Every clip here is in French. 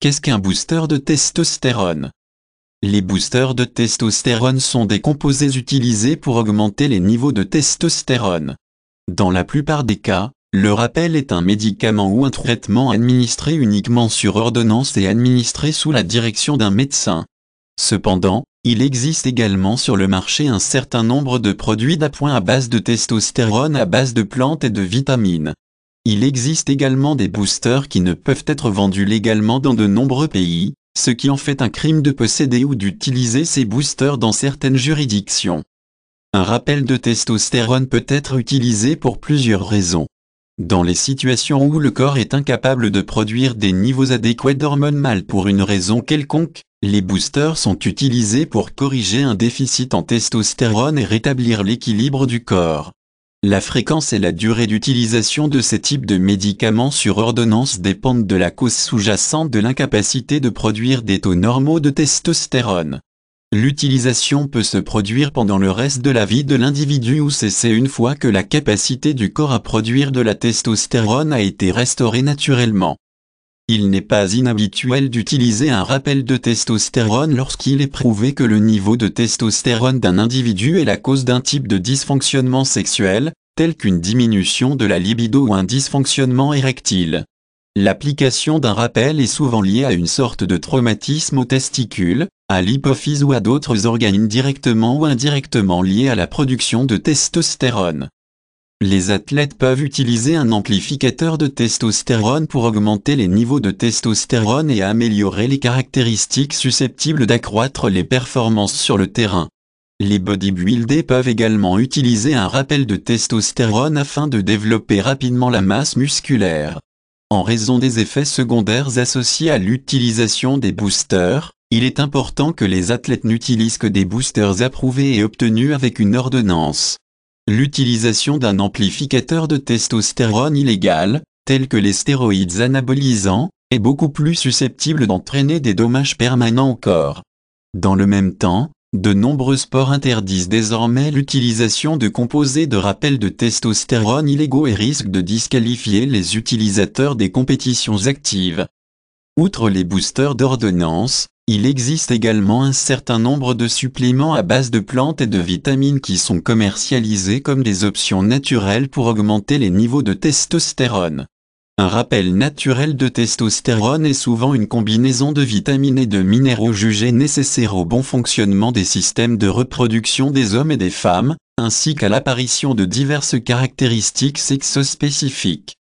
Qu'est-ce qu'un booster de testostérone Les boosters de testostérone sont des composés utilisés pour augmenter les niveaux de testostérone. Dans la plupart des cas, le rappel est un médicament ou un traitement administré uniquement sur ordonnance et administré sous la direction d'un médecin. Cependant, il existe également sur le marché un certain nombre de produits d'appoint à base de testostérone à base de plantes et de vitamines. Il existe également des boosters qui ne peuvent être vendus légalement dans de nombreux pays, ce qui en fait un crime de posséder ou d'utiliser ces boosters dans certaines juridictions. Un rappel de testostérone peut être utilisé pour plusieurs raisons. Dans les situations où le corps est incapable de produire des niveaux adéquats d'hormones mâles pour une raison quelconque, les boosters sont utilisés pour corriger un déficit en testostérone et rétablir l'équilibre du corps. La fréquence et la durée d'utilisation de ces types de médicaments sur ordonnance dépendent de la cause sous-jacente de l'incapacité de produire des taux normaux de testostérone. L'utilisation peut se produire pendant le reste de la vie de l'individu ou cesser une fois que la capacité du corps à produire de la testostérone a été restaurée naturellement. Il n'est pas inhabituel d'utiliser un rappel de testostérone lorsqu'il est prouvé que le niveau de testostérone d'un individu est la cause d'un type de dysfonctionnement sexuel, tel qu'une diminution de la libido ou un dysfonctionnement érectile. L'application d'un rappel est souvent liée à une sorte de traumatisme aux testicules, à l'hypophyse ou à d'autres organes directement ou indirectement liés à la production de testostérone. Les athlètes peuvent utiliser un amplificateur de testostérone pour augmenter les niveaux de testostérone et améliorer les caractéristiques susceptibles d'accroître les performances sur le terrain. Les bodybuilders peuvent également utiliser un rappel de testostérone afin de développer rapidement la masse musculaire. En raison des effets secondaires associés à l'utilisation des boosters, il est important que les athlètes n'utilisent que des boosters approuvés et obtenus avec une ordonnance. L'utilisation d'un amplificateur de testostérone illégal, tel que les stéroïdes anabolisants, est beaucoup plus susceptible d'entraîner des dommages permanents au corps. Dans le même temps, de nombreux sports interdisent désormais l'utilisation de composés de rappel de testostérone illégaux et risquent de disqualifier les utilisateurs des compétitions actives. Outre les boosters d'ordonnance, il existe également un certain nombre de suppléments à base de plantes et de vitamines qui sont commercialisés comme des options naturelles pour augmenter les niveaux de testostérone. Un rappel naturel de testostérone est souvent une combinaison de vitamines et de minéraux jugés nécessaires au bon fonctionnement des systèmes de reproduction des hommes et des femmes, ainsi qu'à l'apparition de diverses caractéristiques sexospécifiques.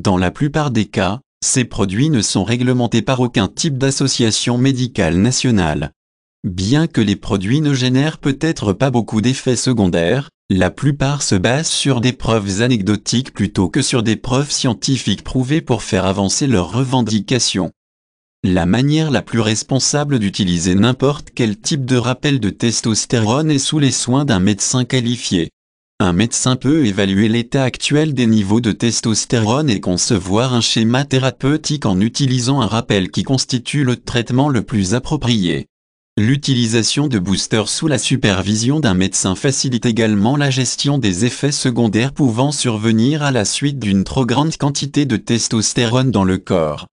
Dans la plupart des cas, ces produits ne sont réglementés par aucun type d'association médicale nationale. Bien que les produits ne génèrent peut-être pas beaucoup d'effets secondaires, la plupart se basent sur des preuves anecdotiques plutôt que sur des preuves scientifiques prouvées pour faire avancer leurs revendications. La manière la plus responsable d'utiliser n'importe quel type de rappel de testostérone est sous les soins d'un médecin qualifié. Un médecin peut évaluer l'état actuel des niveaux de testostérone et concevoir un schéma thérapeutique en utilisant un rappel qui constitue le traitement le plus approprié. L'utilisation de boosters sous la supervision d'un médecin facilite également la gestion des effets secondaires pouvant survenir à la suite d'une trop grande quantité de testostérone dans le corps.